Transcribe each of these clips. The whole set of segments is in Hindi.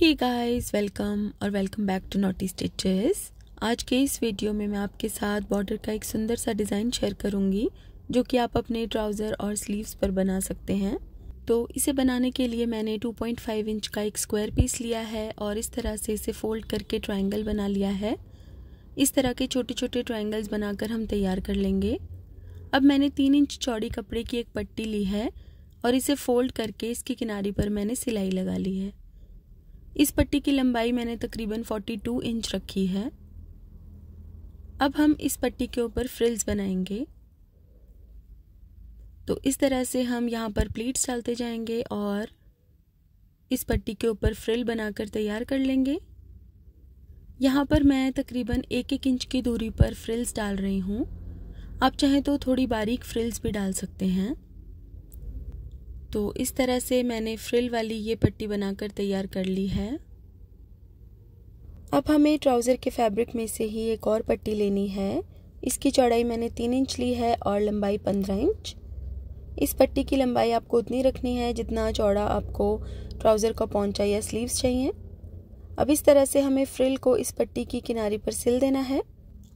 ही गाइस वेलकम और welcome back to knotty stitches आज के इस वीडियो में मैं आपके साथ बॉर्डर का एक सुंदर सा डिज़ाइन शेयर करूंगी जो कि आप अपने ट्राउज़र और स्लीव्स पर बना सकते हैं तो इसे बनाने के लिए मैंने 2.5 इंच का एक स्क्वायर पीस लिया है और इस तरह से इसे फोल्ड करके ट्राइंगल बना लिया है इस तरह के छोटे छोटे ट्राइंगल्स बनाकर हम तैयार कर लेंगे अब मैंने तीन इंच चौड़ी कपड़े की एक पट्टी ली है और इसे फोल्ड करके इसके किनारे पर मैंने सिलाई लगा ली है इस पट्टी की लंबाई मैंने तकरीबन 42 इंच रखी है अब हम इस पट्टी के ऊपर फ्रिल्स बनाएंगे तो इस तरह से हम यहाँ पर प्लीट्स डालते जाएंगे और इस पट्टी के ऊपर फ्रिल बनाकर तैयार कर लेंगे यहाँ पर मैं तकरीबन एक एक इंच की दूरी पर फ्रिल्स डाल रही हूँ आप चाहें तो थोड़ी बारीक फ्रिल्स भी डाल सकते हैं तो इस तरह से मैंने फ्रिल वाली ये पट्टी बनाकर तैयार कर ली है अब हमें ट्राउज़र के फैब्रिक में से ही एक और पट्टी लेनी है इसकी चौड़ाई मैंने तीन इंच ली है और लंबाई पंद्रह इंच इस पट्टी की लंबाई आपको उतनी रखनी है जितना चौड़ा आपको ट्राउज़र का पहुँचा या स्लीव्स चाहिए अब इस तरह से हमें फ्रिल को इस पट्टी की किनारे पर सिल देना है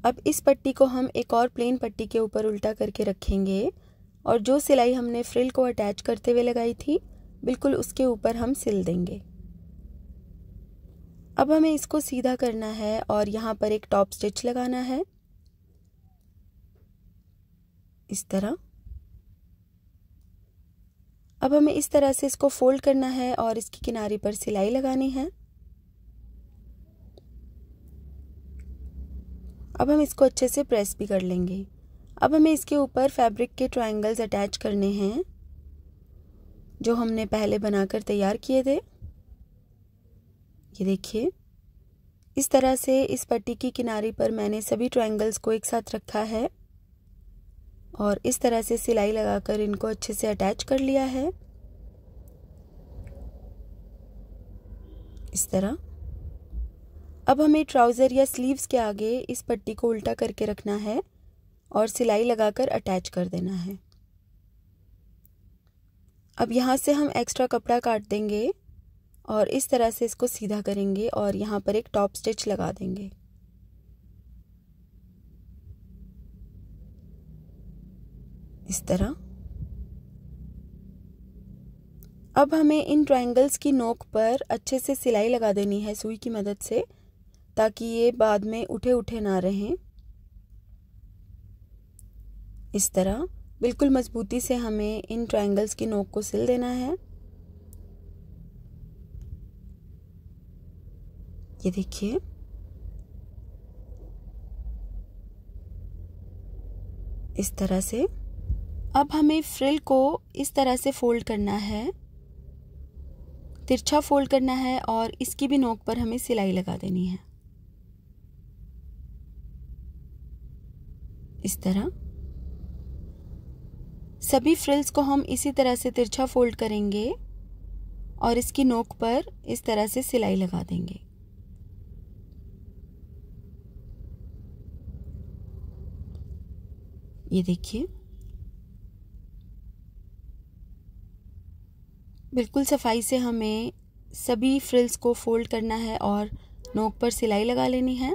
अब इस पट्टी को हम एक और प्लेन पट्टी के ऊपर उल्टा करके रखेंगे और जो सिलाई हमने फ्रिल को अटैच करते हुए लगाई थी बिल्कुल उसके ऊपर हम सिल देंगे अब हमें इसको सीधा करना है और यहाँ पर एक टॉप स्टिच लगाना है इस तरह अब हमें इस तरह से इसको फोल्ड करना है और इसके किनारे पर सिलाई लगानी है अब हम इसको अच्छे से प्रेस भी कर लेंगे अब हमें इसके ऊपर फैब्रिक के ट्रायंगल्स अटैच करने हैं जो हमने पहले बनाकर तैयार किए थे ये देखिए इस तरह से इस पट्टी की किनारे पर मैंने सभी ट्रायंगल्स को एक साथ रखा है और इस तरह से सिलाई लगाकर इनको अच्छे से अटैच कर लिया है इस तरह अब हमें ट्राउज़र या स्लीव्स के आगे इस पट्टी को उल्टा करके रखना है और सिलाई लगाकर अटैच कर देना है अब यहाँ से हम एक्स्ट्रा कपड़ा काट देंगे और इस तरह से इसको सीधा करेंगे और यहाँ पर एक टॉप स्टिच लगा देंगे इस तरह अब हमें इन ट्रायंगल्स की नोक पर अच्छे से सिलाई लगा देनी है सुई की मदद से ताकि ये बाद में उठे उठे ना रहें इस तरह बिल्कुल मजबूती से हमें इन ट्रायंगल्स की नोक को सिल देना है ये देखिए इस तरह से अब हमें फ्रिल को इस तरह से फोल्ड करना है तिरछा फोल्ड करना है और इसकी भी नोक पर हमें सिलाई लगा देनी है इस तरह सभी फ्रिल्स को हम इसी तरह से तिरछा फोल्ड करेंगे और इसकी नोक पर इस तरह से सिलाई लगा देंगे ये देखिए बिल्कुल सफाई से हमें सभी फ्रिल्स को फोल्ड करना है और नोक पर सिलाई लगा लेनी है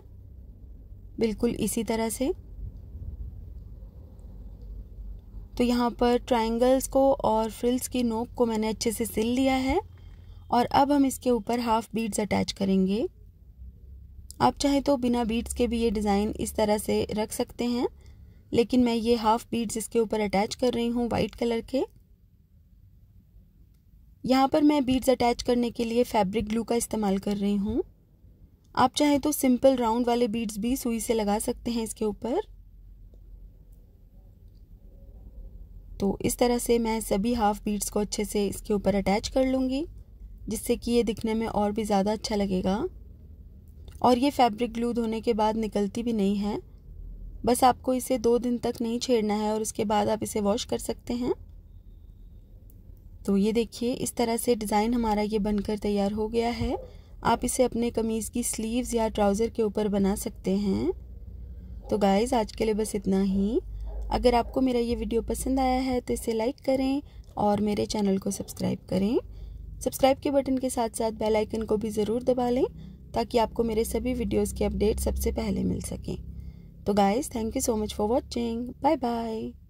बिल्कुल इसी तरह से तो यहाँ पर ट्रायंगल्स को और फ्रिल्स की नोक को मैंने अच्छे से सिल लिया है और अब हम इसके ऊपर हाफ बीड्स अटैच करेंगे आप चाहे तो बिना बीड्स के भी ये डिज़ाइन इस तरह से रख सकते हैं लेकिन मैं ये हाफ बीड्स इसके ऊपर अटैच कर रही हूँ वाइट कलर के यहाँ पर मैं बीड्स अटैच करने के लिए फैब्रिक ग्लू का इस्तेमाल कर रही हूँ आप चाहे तो सिंपल राउंड वाले बीड्स भी सुई से लगा सकते हैं इसके ऊपर तो इस तरह से मैं सभी हाफ बीड्स को अच्छे से इसके ऊपर अटैच कर लूँगी जिससे कि ये दिखने में और भी ज़्यादा अच्छा लगेगा और ये फैब्रिक ग्लू धोने के बाद निकलती भी नहीं है बस आपको इसे दो दिन तक नहीं छेड़ना है और उसके बाद आप इसे वॉश कर सकते हैं तो ये देखिए इस तरह से डिज़ाइन हमारा ये बनकर तैयार हो गया है आप इसे अपने कमीज़ की स्लीव्स या ट्राउज़र के ऊपर बना सकते हैं तो गाइज़ आज के लिए बस इतना ही अगर आपको मेरा ये वीडियो पसंद आया है तो इसे लाइक करें और मेरे चैनल को सब्सक्राइब करें सब्सक्राइब के बटन के साथ साथ बेल आइकन को भी ज़रूर दबा लें ताकि आपको मेरे सभी वीडियोस के अपडेट सबसे पहले मिल सकें तो guys thank you so much for watching bye bye